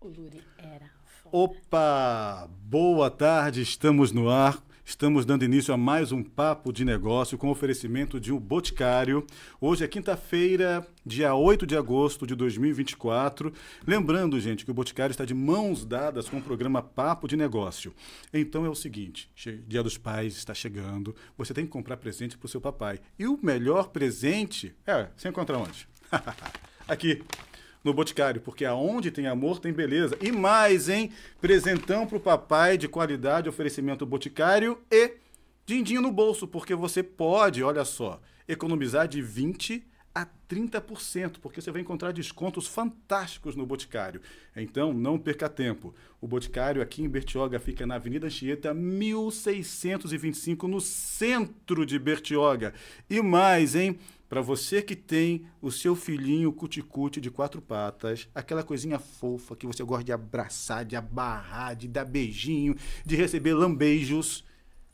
O Luri era foda. Opa! Boa tarde, estamos no ar. Estamos dando início a mais um papo de negócio com oferecimento de um boticário. Hoje é quinta-feira, dia 8 de agosto de 2024. Lembrando, gente, que o Boticário está de mãos dadas com o programa Papo de Negócio. Então é o seguinte: Dia dos Pais está chegando, você tem que comprar presente para o seu papai. E o melhor presente é, você encontra onde? Aqui no Boticário, porque aonde tem amor tem beleza. E mais, hein? Presentão pro papai de qualidade, oferecimento Boticário e dindinho no bolso, porque você pode, olha só, economizar de 20 a 30%, porque você vai encontrar descontos fantásticos no Boticário. Então, não perca tempo. O Boticário aqui em Bertioga fica na Avenida Anchieta, 1625, no centro de Bertioga. E mais, hein? Para você que tem o seu filhinho cuticute de quatro patas, aquela coisinha fofa que você gosta de abraçar, de abarrar, de dar beijinho, de receber lambejos.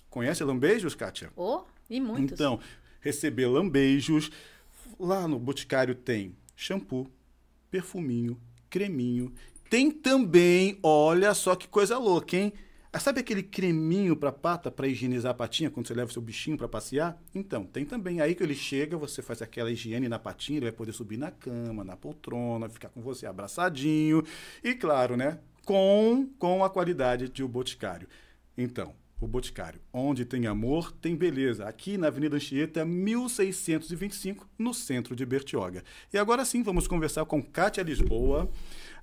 Conhece lambejos, Kátia? Oh, e muitos. Então, receber lambejos. Lá no Boticário tem shampoo, perfuminho, creminho. Tem também, olha só que coisa louca, hein? Ah, sabe aquele creminho para pata para higienizar a patinha quando você leva o seu bichinho para passear? Então, tem também. Aí que ele chega, você faz aquela higiene na patinha, ele vai poder subir na cama, na poltrona, ficar com você abraçadinho. E claro, né? Com, com a qualidade de o boticário. Então, o Boticário. Onde tem amor, tem beleza. Aqui na Avenida Anchieta, 1625, no centro de Bertioga. E agora sim, vamos conversar com Kátia Lisboa.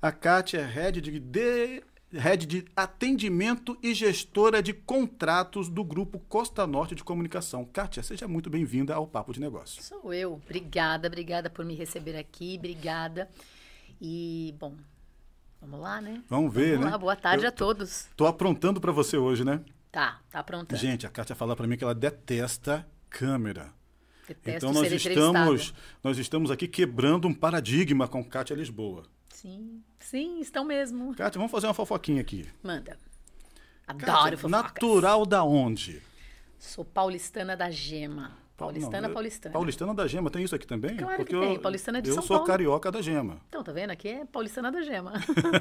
A Kátia é head de, de head de atendimento e gestora de contratos do Grupo Costa Norte de Comunicação. Kátia, seja muito bem-vinda ao Papo de Negócio. Sou eu. Obrigada, obrigada por me receber aqui, obrigada. E, bom, vamos lá, né? Vamos ver, vamos né? Lá. Boa tarde eu a todos. Tô, tô aprontando para você hoje, né? Tá, tá aprontando. Gente, a Kátia fala para mim que ela detesta câmera. Detesto então nós estamos, nós estamos aqui quebrando um paradigma com Kátia Lisboa. Sim, sim, estão mesmo. Cátia, vamos fazer uma fofoquinha aqui. Manda. Adoro fofoca Natural da onde? Sou paulistana da Gema. Paulistana, não, paulistana. Paulistana da Gema, tem isso aqui também? Claro Porque que tem, eu, paulistana de São Paulo. Eu sou carioca da Gema. Então, tá vendo? Aqui é paulistana da Gema.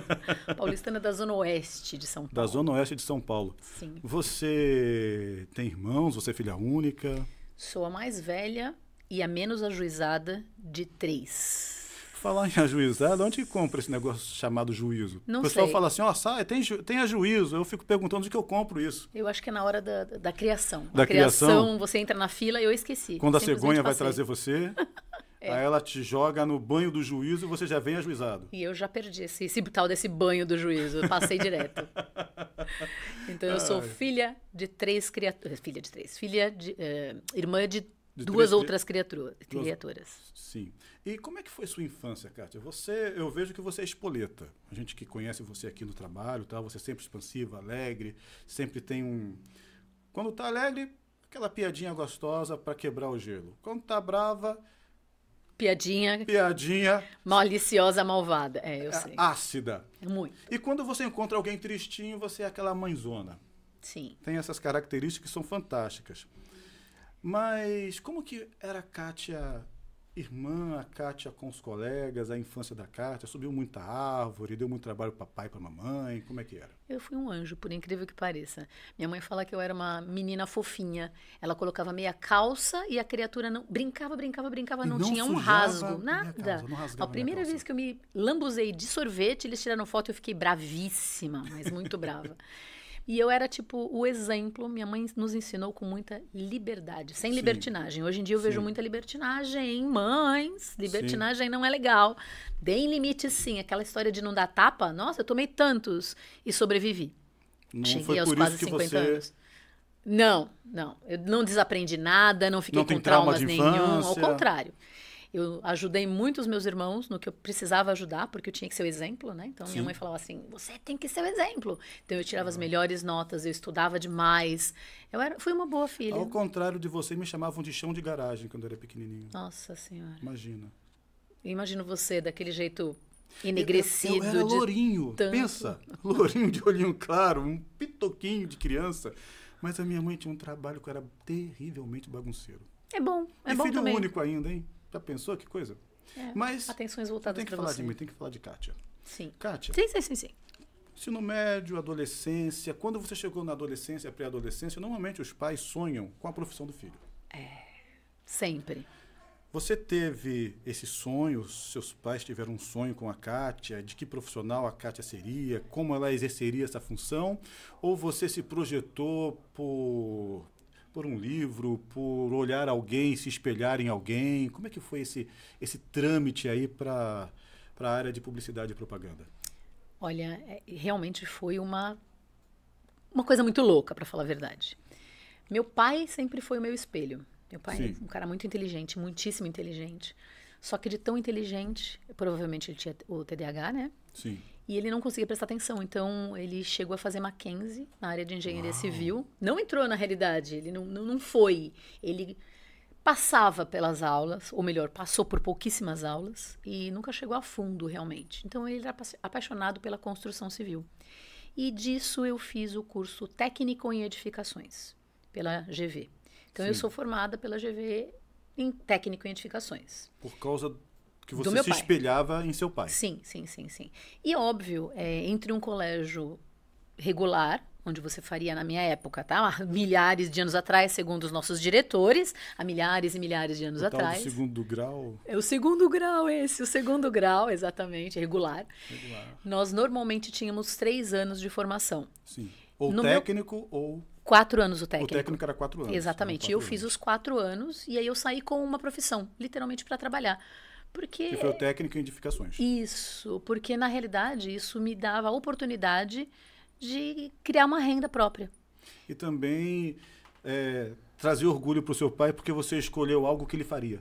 paulistana da Zona Oeste de São Paulo. Da Zona Oeste de São Paulo. Sim. Você tem irmãos? Você é filha única? Sou a mais velha e a menos ajuizada de três. Falar em ajuizado, onde que compra esse negócio chamado juízo? Não o pessoal sei. fala assim, ó, oh, sai, tem, tem ajuízo. Eu fico perguntando onde que eu compro isso. Eu acho que é na hora da, da criação. Da criação, criação, Você entra na fila, eu esqueci. Quando a cegonha vai trazer você, é. aí ela te joga no banho do juízo e você já vem ajuizado. E eu já perdi esse, esse tal desse banho do juízo, eu passei direto. Então eu sou Ai. filha de três criaturas, filha de três, filha de, uh, irmã de Duas outras criatura, criaturas. Sim. E como é que foi sua infância, Kátia? Você, eu vejo que você é espoleta. A gente que conhece você aqui no trabalho, tá? você é sempre expansiva, alegre, sempre tem um... Quando tá alegre, aquela piadinha gostosa para quebrar o gelo. Quando tá brava... Piadinha. Piadinha. Maliciosa, malvada. É, eu é sei. Ácida. Muito. E quando você encontra alguém tristinho, você é aquela mãezona. Sim. Tem essas características que são fantásticas. Mas como que era a Kátia irmã, a Kátia com os colegas, a infância da Kátia? Subiu muita árvore, deu muito trabalho para papai e para mamãe? Como é que era? Eu fui um anjo, por incrível que pareça. Minha mãe fala que eu era uma menina fofinha. Ela colocava meia calça e a criatura não brincava, brincava, brincava, não, não, tinha um rasgo, nada. Calça, a primeira vez que eu me lambuzei de sorvete, eles tiraram foto e eu fiquei bravíssima, mas muito brava. E eu era tipo o exemplo, minha mãe nos ensinou com muita liberdade, sem Sim. libertinagem. Hoje em dia eu Sim. vejo muita libertinagem, mães, libertinagem Sim. não é legal. Deem limite sim, aquela história de não dar tapa, nossa, eu tomei tantos e sobrevivi. Não Cheguei foi aos quase 50 você... anos. Não, não. Eu não desaprendi nada, não fiquei não com traumas trauma nenhum. Ao contrário. Eu ajudei muito os meus irmãos no que eu precisava ajudar, porque eu tinha que ser o exemplo, né? Então Sim. minha mãe falava assim: você tem que ser o exemplo. Então eu tirava as uhum. melhores notas, eu estudava demais. Eu era, fui uma boa filha. Ao contrário de você, me chamavam de chão de garagem quando eu era pequenininho. Nossa Senhora. Imagina. Eu imagino você daquele jeito enegrecido. Eu, eu era lourinho. Tanto. Pensa, lourinho de olhinho claro, um pitoquinho de criança. Mas a minha mãe tinha um trabalho que era terrivelmente bagunceiro. É bom, é e bom filho também. único ainda, hein? Já pensou que coisa? É, Mas. Atenções voltadas Tem que falar você. de mim, tem que falar de Kátia. Sim. Kátia. Sim, sim, sim, sim. Ensino médio, adolescência. Quando você chegou na adolescência, pré-adolescência, normalmente os pais sonham com a profissão do filho. É. Sempre. Você teve esse sonho, seus pais tiveram um sonho com a Kátia, de que profissional a Kátia seria, como ela exerceria essa função, ou você se projetou por por um livro, por olhar alguém, se espelhar em alguém? Como é que foi esse, esse trâmite aí para a área de publicidade e propaganda? Olha, é, realmente foi uma, uma coisa muito louca, para falar a verdade. Meu pai sempre foi o meu espelho. Meu pai é Sim. é um cara muito inteligente, muitíssimo inteligente. Só que de tão inteligente, provavelmente ele tinha o TDAH, né? Sim. E ele não conseguia prestar atenção, então ele chegou a fazer Mackenzie na área de engenharia Uau. civil. Não entrou na realidade, ele não, não, não foi. Ele passava pelas aulas, ou melhor, passou por pouquíssimas aulas e nunca chegou a fundo realmente. Então ele era apaixonado pela construção civil. E disso eu fiz o curso técnico em edificações pela GV. Então Sim. eu sou formada pela GV em técnico em edificações. Por causa que você se pai. espelhava em seu pai. Sim, sim, sim, sim. E óbvio, é, entre um colégio regular, onde você faria na minha época, tá? Há milhares de anos atrás, segundo os nossos diretores, há milhares e milhares de anos o atrás. O segundo grau. É o segundo grau esse, o segundo grau, exatamente, regular. regular. Nós normalmente tínhamos três anos de formação. Sim. Ou no técnico meu... ou Quatro anos o técnico. O técnico era quatro anos. Exatamente. E né? eu anos. fiz os quatro anos e aí eu saí com uma profissão, literalmente para trabalhar. Porque que foi o técnico em edificações. Isso, porque na realidade isso me dava a oportunidade de criar uma renda própria. E também é, trazer orgulho para o seu pai porque você escolheu algo que ele faria.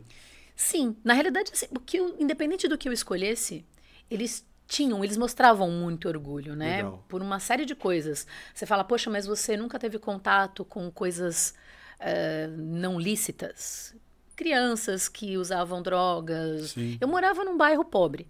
Sim, na realidade, assim, o que eu, independente do que eu escolhesse, eles tinham, eles mostravam muito orgulho, né? Legal. Por uma série de coisas. Você fala, poxa, mas você nunca teve contato com coisas uh, não lícitas crianças que usavam drogas. Sim. Eu morava num bairro pobre,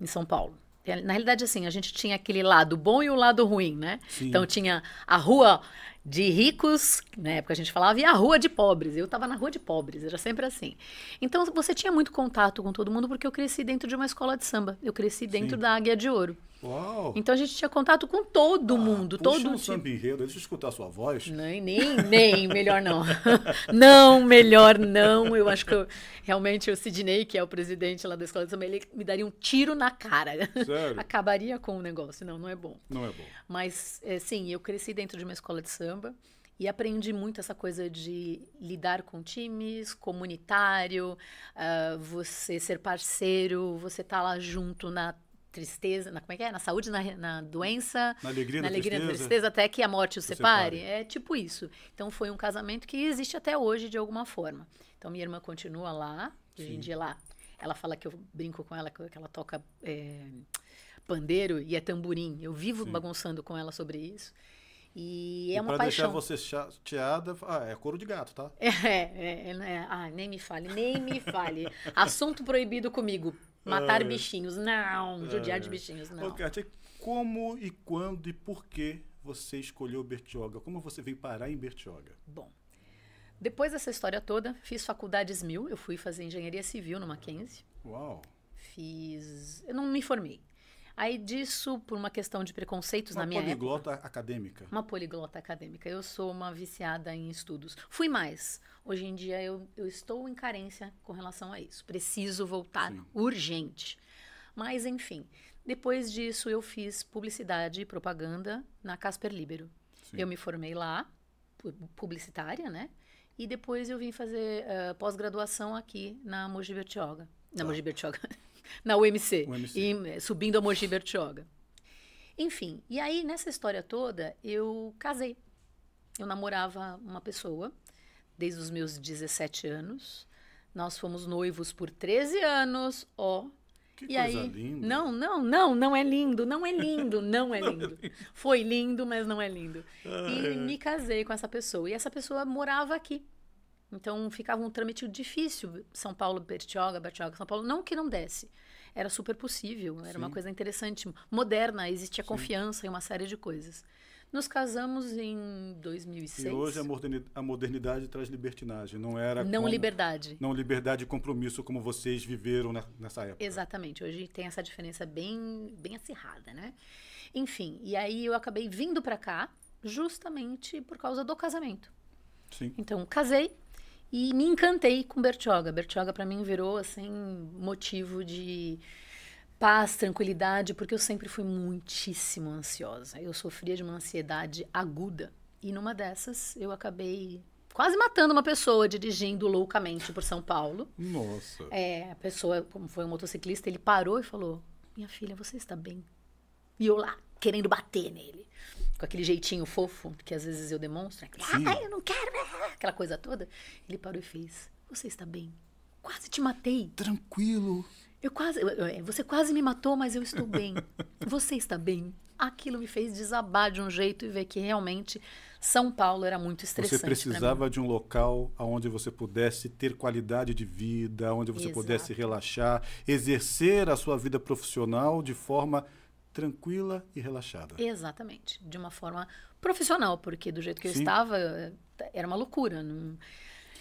em São Paulo. É, na realidade, assim, a gente tinha aquele lado bom e o lado ruim, né? Sim. Então tinha a rua de ricos, na né, época a gente falava, e a rua de pobres. Eu estava na rua de pobres, era sempre assim. Então você tinha muito contato com todo mundo porque eu cresci dentro de uma escola de samba. Eu cresci dentro Sim. da Águia de Ouro. Uau. Então a gente tinha contato com todo ah, mundo, puxa todo um tipo. sambirreiro, deixa eu escutar a sua voz. Nem, nem, nem, melhor não. não, melhor não. Eu acho que eu, realmente o Sidney, que é o presidente lá da escola de samba, ele me daria um tiro na cara. Sério? Acabaria com o negócio, não, não é bom. Não é bom. Mas, é, sim, eu cresci dentro de uma escola de samba e aprendi muito essa coisa de lidar com times, comunitário, uh, você ser parceiro, você estar tá lá junto na tristeza, na, como é que é? Na saúde, na, na doença, na alegria, na, na alegria, tristeza, tristeza, até que a morte o separe. separe. É tipo isso. Então foi um casamento que existe até hoje de alguma forma. Então minha irmã continua lá, hoje em dia lá. Ela fala que eu brinco com ela, que ela toca é, pandeiro e é tamborim. Eu vivo Sim. bagunçando com ela sobre isso. E, e é uma paixão. para deixar você chateada, ah, é couro de gato, tá? É, é, é, é ah, nem me fale, nem me fale. Assunto proibido comigo. Matar Ai. É. bichinhos, não. Judiar de é. bichinhos, não. Ô, Kátia, como e quando e por que você escolheu Bertioga? Como você veio parar em Bertioga? Bom, depois dessa história toda, fiz faculdades mil. Eu fui fazer engenharia civil no Mackenzie. Uau! Fiz... Eu não me formei. Aí disso, por uma questão de preconceitos uma na minha Uma poliglota acadêmica. Uma poliglota acadêmica. Eu sou uma viciada em estudos. Fui mais. Hoje em dia eu, eu estou em carência com relação a isso. Preciso voltar Sim. urgente. Mas, enfim, depois disso eu fiz publicidade e propaganda na Casper Libero. Sim. Eu me formei lá, publicitária, né? E depois eu vim fazer uh, pós-graduação aqui na Mogi Bertioga. Na tá. Mogi Bertioga. na UMC, UMC. E, eh, subindo a Mogi Bertioga. Enfim, e aí nessa história toda eu casei. Eu namorava uma pessoa desde os meus 17 anos. Nós fomos noivos por 13 anos, ó. Que e coisa aí, linda. Não, não, não, não é lindo, não é lindo, não é, é lindo. Foi lindo, mas não é lindo. e ah, é. me casei com essa pessoa. E essa pessoa morava aqui. Então ficava um trâmite difícil. São Paulo, Bertioga, Bertioga, São Paulo. Não que não desse. Era super possível, era Sim. uma coisa interessante, moderna, existia Sim. confiança em uma série de coisas. Nos casamos em 2006. E hoje a modernidade, a modernidade traz libertinagem, não era. Não como, liberdade. Não liberdade e compromisso como vocês viveram na, nessa época. Exatamente, hoje tem essa diferença bem, bem acirrada, né? Enfim, e aí eu acabei vindo para cá justamente por causa do casamento. Sim. Então casei, e me encantei com Bertioga. Bertioga para mim virou assim motivo de paz, tranquilidade, porque eu sempre fui muitíssimo ansiosa. Eu sofria de uma ansiedade aguda e numa dessas eu acabei quase matando uma pessoa dirigindo loucamente por São Paulo. Nossa. É, a pessoa, como foi um motociclista, ele parou e falou: "Minha filha, você está bem?" E eu lá querendo bater nele com aquele jeitinho fofo que às vezes eu demonstro, né? ah, eu não quero, né? aquela coisa toda. Ele parou e fez: Você está bem? Quase te matei. Tranquilo. Eu quase, é, você quase me matou, mas eu estou bem. Você está bem? Aquilo me fez desabar de um jeito e ver que realmente São Paulo era muito estressante. Você precisava de um local onde você pudesse ter qualidade de vida, onde você Exato. pudesse relaxar, exercer a sua vida profissional de forma tranquila e relaxada. Exatamente, de uma forma profissional, porque do jeito que Sim. eu estava era uma loucura. Não...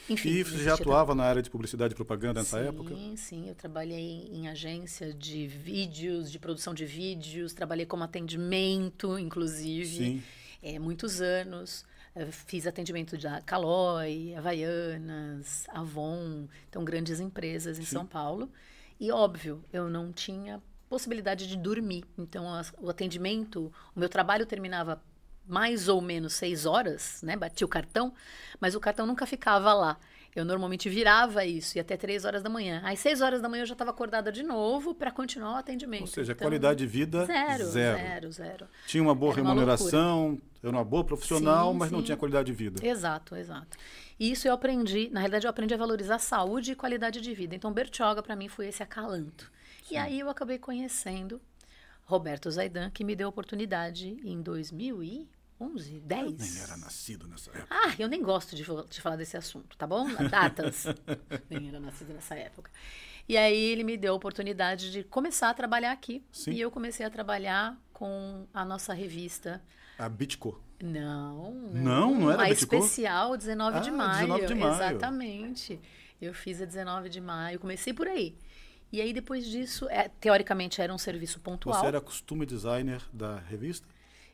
Enfim, e você já atuava na área de publicidade e propaganda nessa sim, época? Sim, sim. Eu trabalhei em agência de vídeos, de produção de vídeos, trabalhei como atendimento, inclusive, sim. É, muitos anos. Eh, fiz atendimento da Calói, Havaianas, Avon, então grandes empresas em sim. São Paulo. E óbvio, eu não tinha possibilidade de dormir. Então, a, o atendimento, o meu trabalho terminava mais ou menos seis horas, né? Batia o cartão, mas o cartão nunca ficava lá. Eu normalmente virava isso e até três horas da manhã. Às seis horas da manhã eu já estava acordada de novo para continuar o atendimento. Ou seja, então, qualidade de vida zero, zero. Zero, zero. Tinha uma boa era remuneração, uma era uma boa profissional, sim, mas sim. não tinha qualidade de vida. Exato, exato. E isso eu aprendi, na realidade eu aprendi a valorizar saúde e qualidade de vida. Então Bertioga para mim foi esse acalanto. E aí eu acabei conhecendo Roberto Zaidan, que me deu a oportunidade em 2011, 10. Eu nem era nascido nessa época. Ah, eu nem gosto de, de falar desse assunto, tá bom? Datas. nem era nascido nessa época. E aí ele me deu a oportunidade de começar a trabalhar aqui. Sim. E eu comecei a trabalhar com a nossa revista. A Bitco. Não, não. Não, não era a Bitco? especial 19 ah, de maio. 19 de maio. Exatamente. Eu fiz a 19 de maio. Comecei por aí. E aí depois disso, é, teoricamente era um serviço pontual. Você era costume designer da revista?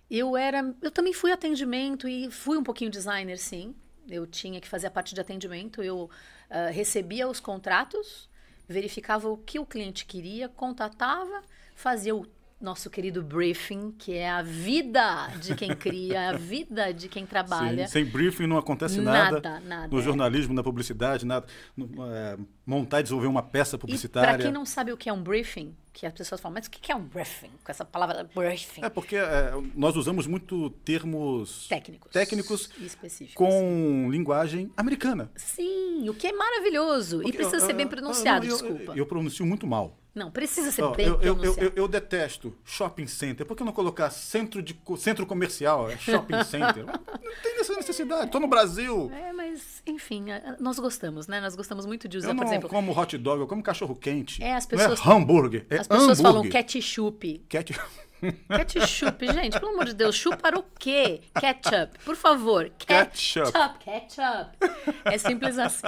Eu era, eu também fui atendimento e fui um pouquinho designer, sim. Eu tinha que fazer a parte de atendimento. Eu uh, recebia os contratos, verificava o que o cliente queria, contatava, fazia o nosso querido briefing, que é a vida de quem cria, a vida de quem trabalha. Sim, sem briefing não acontece nada. Nada, nada. No é. jornalismo, na publicidade, nada. É, montar e desenvolver uma peça publicitária. Para quem não sabe o que é um briefing, que as pessoas falam, mas o que é um briefing? Com essa palavra briefing. É porque é, nós usamos muito termos técnicos, técnicos específicos. com linguagem americana. Sim, o que é maravilhoso. Porque, e precisa ser bem pronunciado, não, desculpa. Eu, eu pronuncio muito mal. Não, precisa ser oh, bem eu, eu, eu, eu, detesto shopping center. Por que não colocar centro, de, centro comercial? É shopping center. não tem essa necessidade. Estou no Brasil. É, mas, enfim, nós gostamos, né? Nós gostamos muito de usar, não por exemplo... como hot dog, eu como cachorro quente. É, as pessoas... Não é hambúrguer, é As pessoas hambúrguer. falam ketchup. Ketchup. Ketchup, gente, pelo amor de Deus, chupar o quê? Ketchup, por favor. Ketchup. Ketchup, ketchup. É simples assim.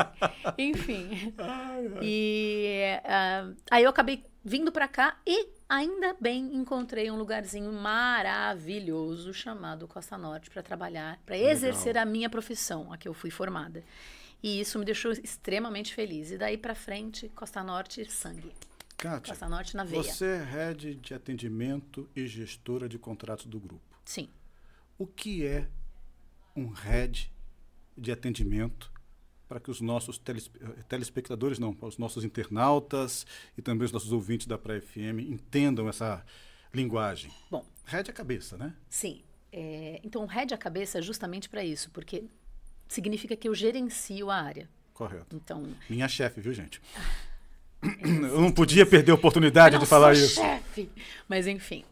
Enfim. E uh, aí eu acabei vindo para cá e ainda bem encontrei um lugarzinho maravilhoso chamado Costa Norte para trabalhar, para exercer a minha profissão, a que eu fui formada. E isso me deixou extremamente feliz. E daí para frente, Costa Norte, sangue. Kátia, Norte na veia. Você é head de atendimento e gestora de contratos do grupo. Sim. O que é um head de atendimento para que os nossos eh, telespectadores, não, para os nossos internautas e também os nossos ouvintes da Praia FM entendam essa linguagem? Bom. Head a é cabeça, né? Sim. É, então, head a é cabeça é justamente para isso, porque significa que eu gerencio a área. Correto. Então. Minha chefe, viu, gente? Eu não podia perder a oportunidade de falar isso. Chefe. Mas enfim.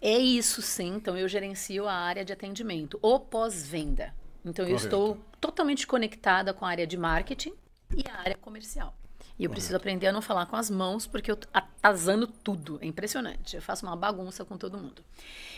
É isso sim, então eu gerencio a área de atendimento, o pós-venda. Então Correto. eu estou totalmente conectada com a área de marketing e a área comercial. E eu Correto. preciso aprender a não falar com as mãos, porque eu atazano tudo. É impressionante. Eu faço uma bagunça com todo mundo.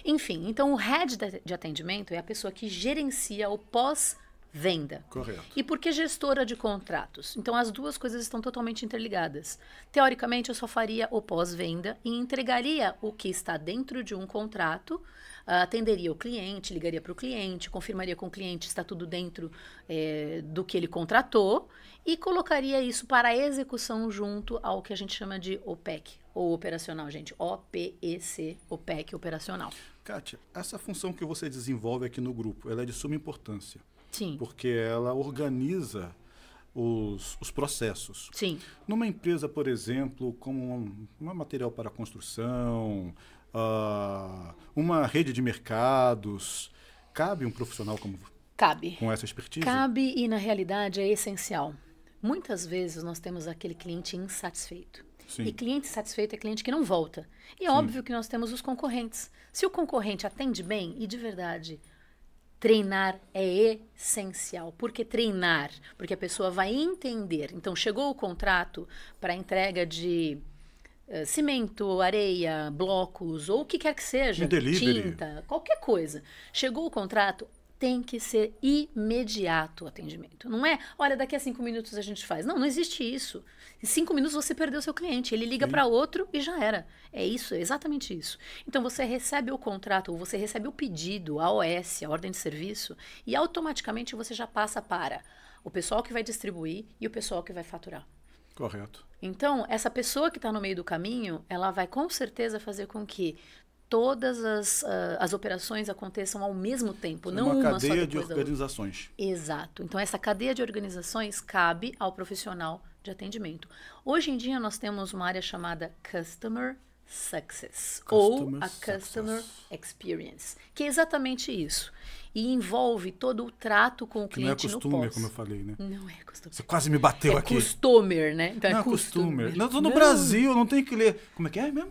Enfim, então o head de atendimento é a pessoa que gerencia o pós-venda venda. Correto. E por que gestora de contratos? Então, as duas coisas estão totalmente interligadas. Teoricamente, eu só faria o pós-venda e entregaria o que está dentro de um contrato, ah, atenderia o cliente, ligaria para o cliente, confirmaria com o cliente está tudo dentro é, do que ele contratou e colocaria isso para execução junto ao que a gente chama de OPEC, ou operacional, gente. OPEC, OPEC operacional. Kátia, essa função que você desenvolve aqui no grupo, ela é de suma importância. Sim. Porque ela organiza os, os, processos. Sim. Numa empresa, por exemplo, como um, um material para construção, uh, uma rede de mercados, cabe um profissional como cabe com essa expertise? Cabe e na realidade é essencial. Muitas vezes nós temos aquele cliente insatisfeito. Sim. E cliente satisfeito é cliente que não volta. E é óbvio que nós temos os concorrentes. Se o concorrente atende bem e de verdade Treinar é essencial. Por que treinar? Porque a pessoa vai entender. Então, chegou o contrato para entrega de uh, cimento, areia, blocos ou o que quer que seja, tinta, qualquer coisa. Chegou o contrato, tem que ser imediato o atendimento. Não é, olha, daqui a cinco minutos a gente faz. Não, não existe isso. Em cinco minutos você perdeu seu cliente. Ele liga para outro e já era. É isso, é exatamente isso. Então você recebe o contrato, você recebe o pedido, a OS, a ordem de serviço, e automaticamente você já passa para o pessoal que vai distribuir e o pessoal que vai faturar. Correto. Então, essa pessoa que está no meio do caminho, ela vai com certeza fazer com que todas as, uh, as operações aconteçam ao mesmo tempo, é não uma, uma cadeia de organizações. Exato. Então essa cadeia de organizações cabe ao profissional de atendimento. Hoje em dia nós temos uma área chamada Customer Success customer ou a Customer success. Experience, que é exatamente isso. E envolve todo o trato com o que cliente não é costume, no pós. como eu falei, né? Não é costume. Você quase me bateu é aqui. Customer, né? Então não é, é customer. Não, eu tô no não. Brasil, não tem que ler. Como é que é mesmo?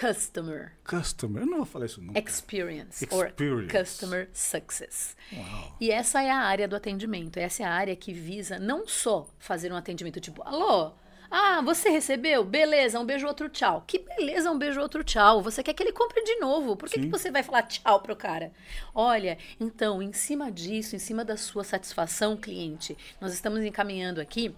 Customer. Customer, eu não vou falar isso nunca. Experience, Experience. or Customer Success. Uau. E essa é a área do atendimento, essa é a área que visa não só fazer um atendimento tipo, alô, ah, você recebeu? Beleza, um beijo, outro tchau. Que beleza, um beijo, outro tchau. Você quer que ele compre de novo. Por que, que você vai falar tchau pro cara? Olha, então, em cima disso, em cima da sua satisfação, cliente, nós estamos encaminhando aqui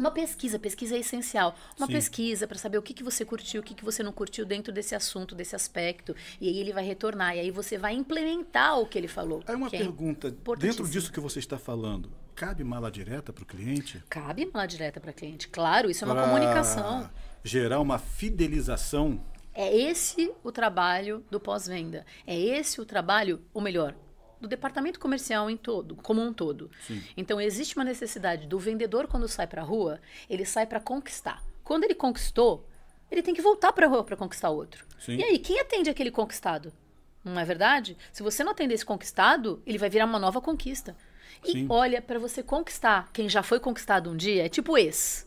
uma pesquisa, pesquisa é essencial. Uma Sim. pesquisa para saber o que, que você curtiu, o que, que você não curtiu dentro desse assunto, desse aspecto. E aí ele vai retornar. E aí você vai implementar o que ele falou. É uma pergunta. É dentro disso que você está falando, cabe mala direta para o cliente? Cabe mala direta para o cliente. Claro, isso é uma pra comunicação. Gerar uma fidelização. É esse o trabalho do pós-venda. É esse o trabalho, ou melhor, do departamento comercial em todo, como um todo. Sim. Então existe uma necessidade do vendedor quando sai para a rua, ele sai para conquistar. Quando ele conquistou, ele tem que voltar para a rua para conquistar outro. Sim. E aí quem atende aquele conquistado? Não é verdade? Se você não atender esse conquistado, ele vai virar uma nova conquista. E Sim. olha, para você conquistar quem já foi conquistado um dia, é tipo esse.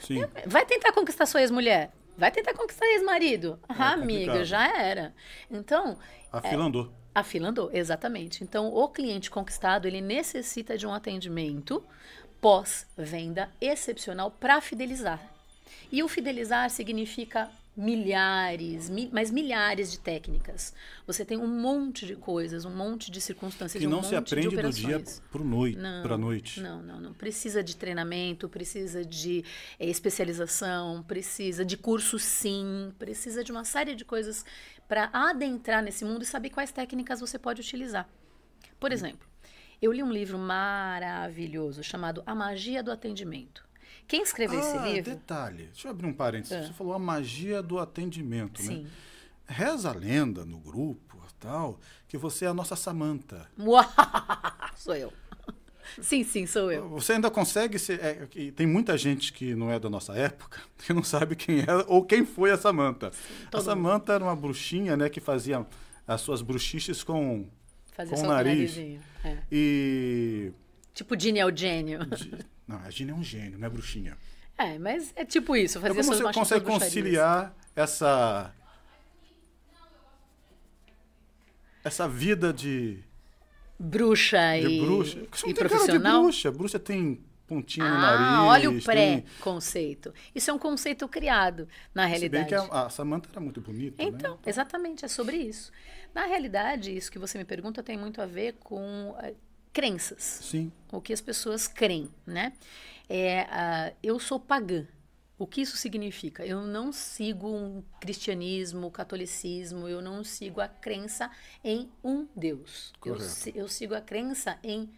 Sim. Vai tentar conquistar sua ex-mulher. Vai tentar conquistar ex-marido. É ah, amiga, já era. Então. Afila é, andou. A fila andou, exatamente. Então, o cliente conquistado, ele necessita de um atendimento pós-venda excepcional para fidelizar. E o fidelizar significa milhares, mi mas milhares de técnicas. Você tem um monte de coisas, um monte de circunstâncias, que um não se aprende do dia para noite, para noite. Não, não, não precisa de treinamento, precisa de é, especialização, precisa de curso, sim, precisa de uma série de coisas para adentrar nesse mundo e saber quais técnicas você pode utilizar. Por uhum. exemplo, eu li um livro maravilhoso chamado A Magia do Atendimento. Quem escreveu ah, esse livro? Detalhe, deixa eu abrir um parênteses. Ah. Você falou a magia do atendimento, né? Sim. né? Reza a lenda no grupo tal que você é a nossa Samanta. Sou eu. Sim, sim, sou eu. Você ainda consegue ser. É, tem muita gente que não é da nossa época que não sabe quem é ou quem foi a Samanta. a Samanta era uma bruxinha, né, que fazia as suas bruxiches com, fazia com o nariz. Com é. E. Tipo Gini é o gênio. Não, a Gini é um gênio, não é bruxinha. É, mas é tipo isso, fazer como suas você consegue conciliar essa essa vida de bruxa de e bruxa. Isso não tem profissional. Cara de bruxa. Bruxa tem pontinho ah, no nariz. Olha o pré-conceito. Tem... Isso é um conceito criado, na realidade. Se bem que a, a Samanta era muito bonita. Né? Então, né? exatamente, é sobre isso. Na realidade, isso que você me pergunta tem muito a ver com uh, crenças. Sim. O que as pessoas creem, né? É, uh, eu sou pagã. O que isso significa? Eu não sigo um cristianismo, um catolicismo, eu não sigo a crença em um Deus. Eu, eu, sigo a crença em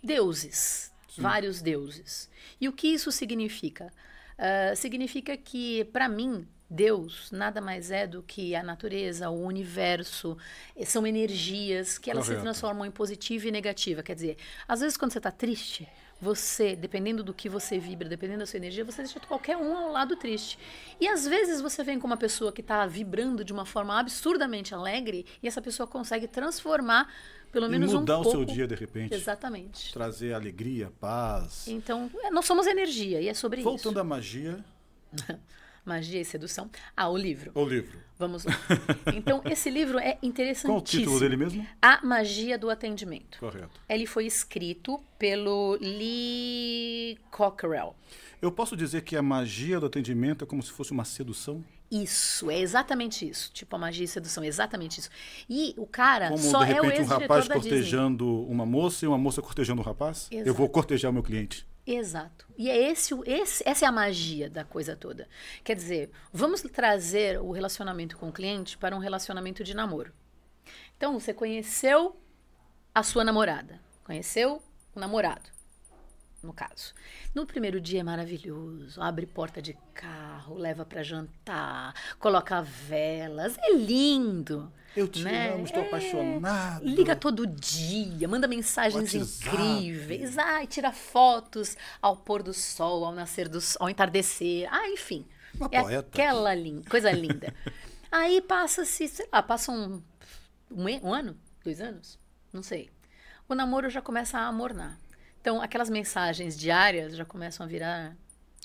deuses, Sim. vários deuses. E o que isso significa? Uh, significa que, para mim, Deus nada mais é do que a natureza, o universo, eh, são energias que elas Correto. se transformam em positiva e negativa. Quer dizer, às vezes quando você está triste, você, dependendo do que você vibra, dependendo da sua energia, você deixa qualquer um ao lado triste. E às vezes você vem com uma pessoa que está vibrando de uma forma absurdamente alegre e essa pessoa consegue transformar pelo menos e mudar um o pouco... seu dia de repente. Exatamente. Trazer alegria, paz. Então, é, nós somos energia e é sobre Voltando isso. Voltando à magia, Magia e Sedução, Ah, o livro. O livro. Vamos lá. Então, esse livro é interessantíssimo. Qual o título dele mesmo? A Magia do Atendimento. Correto. Ele foi escrito pelo Lee Cockrell. Eu posso dizer que a magia do atendimento é como se fosse uma sedução? Isso, é exatamente isso. Tipo, a magia e sedução, é exatamente isso. E o cara Como, só de repente, é o ex-diretor um rapaz cortejando uma moça e uma moça cortejando um rapaz? Exato. Eu vou cortejar o meu cliente. Exato. E é esse, esse, essa é a magia da coisa toda. Quer dizer, vamos trazer o relacionamento com o cliente para um relacionamento de namoro. Então, você conheceu a sua namorada, conheceu o namorado no caso. No primeiro dia é maravilhoso, abre porta de carro, leva para jantar, coloca velas, é lindo. Eu te né? amo, estou é... apaixonado. Liga todo dia, manda mensagens WhatsApp. incríveis, ai, tira fotos ao pôr do sol, ao nascer do sol, ao entardecer, ah, enfim. Uma é poeta. aquela lin... coisa linda. Aí passa-se, sei lá, passa um, um, um ano, dois anos, não sei. O namoro já começa a amornar. Então, aquelas mensagens diárias já começam a virar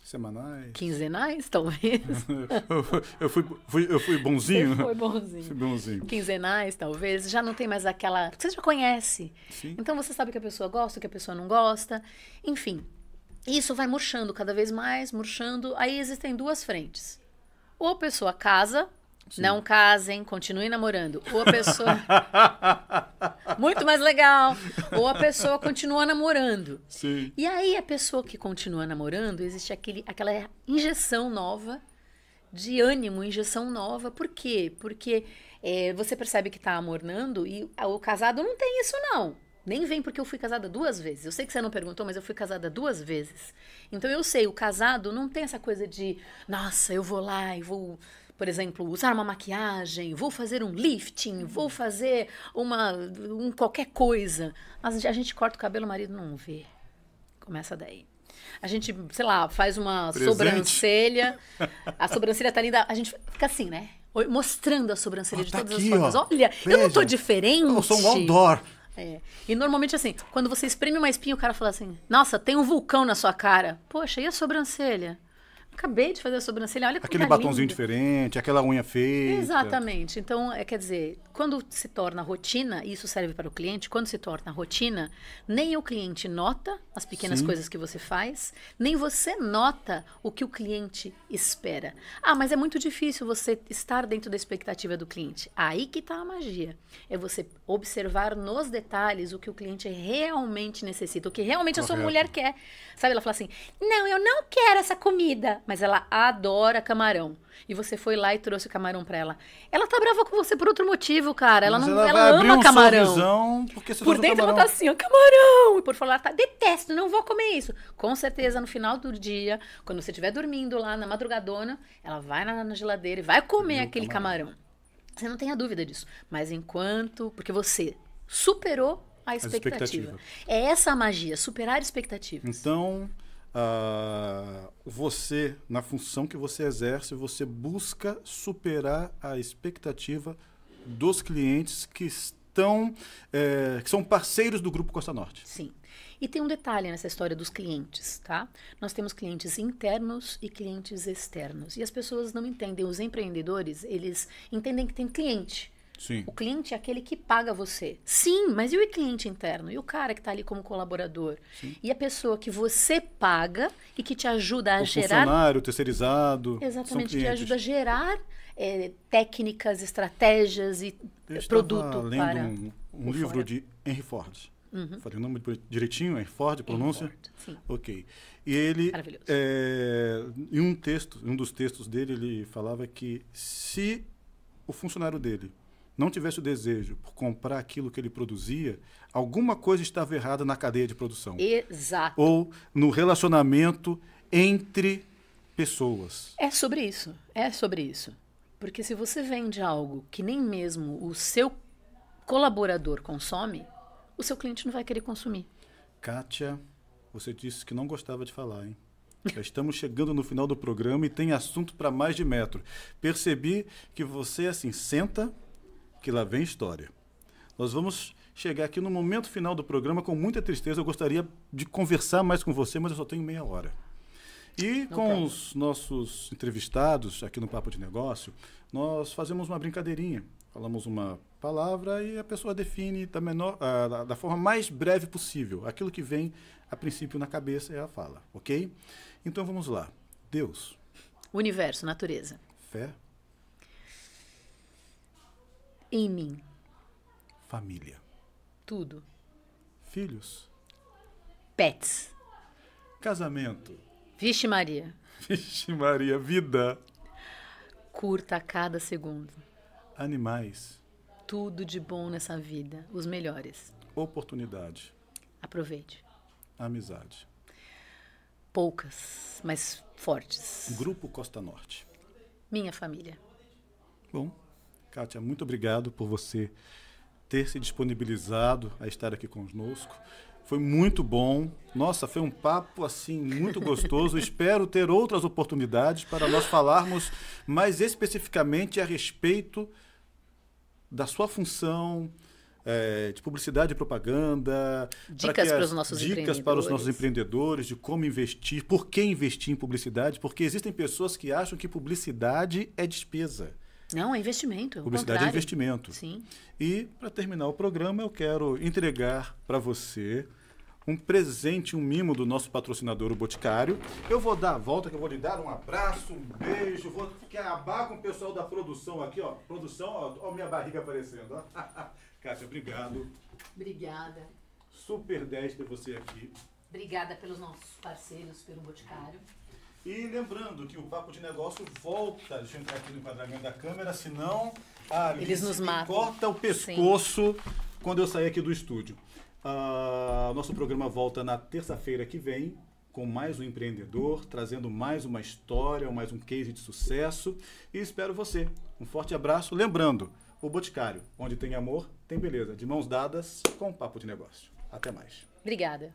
Semanais. Quinzenais, talvez. eu, fui, fui, eu fui bonzinho. Você foi bonzinho. Fui bonzinho. Quinzenais, talvez. Já não tem mais aquela. Você já conhece. Sim. Então você sabe que a pessoa gosta, que a pessoa não gosta. Enfim, isso vai murchando cada vez mais, murchando. Aí existem duas frentes. Ou a pessoa casa Sim. Não casem, continuem namorando. Ou a pessoa. Muito mais legal. Ou a pessoa continua namorando. Sim. E aí, a pessoa que continua namorando, existe aquele, aquela injeção nova de ânimo, injeção nova. Por quê? Porque é, você percebe que está amornando e o casado não tem isso, não. Nem vem porque eu fui casada duas vezes. Eu sei que você não perguntou, mas eu fui casada duas vezes. Então eu sei, o casado não tem essa coisa de, nossa, eu vou lá e vou por exemplo, usar uma maquiagem, vou fazer um lifting, vou uhum. fazer uma um qualquer coisa. Mas a gente corta o cabelo, o marido não vê. Começa daí. A gente, sei lá, faz uma Presente. sobrancelha. A sobrancelha tá linda. A gente fica assim, né? Mostrando a sobrancelha oh, de tá todas aqui, as formas. Ó. Olha, Veja. eu não tô diferente. Eu sou um outdoor. É. E normalmente, assim, quando você espreme uma espinha, o cara fala assim: Nossa, tem um vulcão na sua cara. Poxa, e a sobrancelha? Acabei de fazer a sobrancelha, olha Aquele batonzinho diferente, aquela unha feia. Exatamente. Então, é, quer dizer, quando se torna rotina, e isso serve para o cliente, quando se torna rotina, nem o cliente nota as pequenas Sim. coisas que você faz, nem você nota o que o cliente espera. Ah, mas é muito difícil você estar dentro da expectativa do cliente. Aí que está a magia. É você observar nos detalhes o que o cliente realmente necessita, o que realmente Correto. a sua mulher quer. Sabe, ela fala assim: não, eu não quero essa comida mas ela adora camarão. E você foi lá e trouxe o camarão para ela. Ela tá brava com você por outro motivo, cara. Ela não, ela, ela ama um camarão. Porque você por dentro camarão. ela tá assim, ó, camarão. E por falar, tá detesto, não vou comer isso. Com certeza no final do dia, quando você estiver dormindo lá na madrugadona, ela vai na, na geladeira e vai comer Meu aquele camarão. camarão. Você não tenha dúvida disso. Mas enquanto, porque você superou a expectativa. a expectativa. É essa a magia, superar a expectativa. Então, Uh, você, na função que você exerce, você busca superar a expectativa dos clientes que estão, é, que são parceiros do Grupo Costa Norte. Sim. E tem um detalhe nessa história dos clientes, tá? Nós temos clientes internos e clientes externos. E as pessoas não entendem. Os empreendedores, eles entendem que tem cliente Sim. O cliente é aquele que paga você. Sim, mas e o cliente interno? E o cara que está ali como colaborador? Sim. E a pessoa que você paga e que te ajuda a o gerar. Funcionário, terceirizado. Exatamente, que te ajuda a gerar é, técnicas, estratégias e Eu eh, produto lendo para. Um, um livro fora. de Henry Ford. Uhum. Falei o nome direitinho, Henry Ford, pronúncia? Henry Ford, sim. Ok. E ele, é, em um texto, em um dos textos dele, ele falava que se o funcionário dele não tivesse o desejo por comprar aquilo que ele produzia, alguma coisa estava errada na cadeia de produção. Exato. Ou no relacionamento entre pessoas. É sobre isso. É sobre isso. Porque se você vende algo que nem mesmo o seu colaborador consome, o seu cliente não vai querer consumir. Kátia, você disse que não gostava de falar, hein? Já estamos chegando no final do programa e tem assunto para mais de metro. Percebi que você, assim, senta, que lá vem história. Nós vamos chegar aqui no momento final do programa com muita tristeza. Eu gostaria de conversar mais com você, mas eu só tenho meia hora. E Não com os nossos entrevistados aqui no Papo de Negócio, nós fazemos uma brincadeirinha. Falamos uma palavra e a pessoa define da, menor, ah, da forma mais breve possível. Aquilo que vem a princípio na cabeça é a fala, ok? Então vamos lá. Deus. Universo, natureza. Fé em mim? Família. Tudo. Filhos. Pets. Casamento. Vixe Maria. Vixe Maria, vida. Curta a cada segundo. Animais. Tudo de bom nessa vida, os melhores. Oportunidade. Aproveite. Amizade. Poucas, mas fortes. Grupo Costa Norte. Minha família. Bom, Kátia, muito obrigado por você ter se disponibilizado a estar aqui conosco. Foi muito bom. Nossa, foi um papo assim muito gostoso. Espero ter outras oportunidades para nós falarmos mais especificamente a respeito da sua função, é, de publicidade e propaganda. Dicas para, para os nossos dicas para os nossos empreendedores, de como investir, por que investir em publicidade, porque existem pessoas que acham que publicidade é despesa. Não, é investimento. É Publicidade é contrário. é investimento. Sim. E, para terminar o programa, eu quero entregar para você um presente, um mimo do nosso patrocinador, o Boticário. Eu vou dar a volta, que eu vou lhe dar um abraço, um beijo, vou acabar com o pessoal da produção aqui, ó. Produção, ó, ó minha barriga aparecendo, ó. Cássia, obrigado. Obrigada. Super 10 ter você aqui. Obrigada pelos nossos parceiros, pelo Boticário. E lembrando que o Papo de Negócio volta, deixa eu entrar aqui no enquadramento da câmera, senão a Alice Eles nos matam. corta o pescoço Sim. quando eu sair aqui do estúdio. Uh, nosso programa volta na terça-feira que vem com mais um empreendedor, trazendo mais uma história, mais um case de sucesso. E espero você. Um forte abraço. Lembrando, o Boticário, onde tem amor, tem beleza. De mãos dadas com Papo de Negócio. Até mais. Obrigada.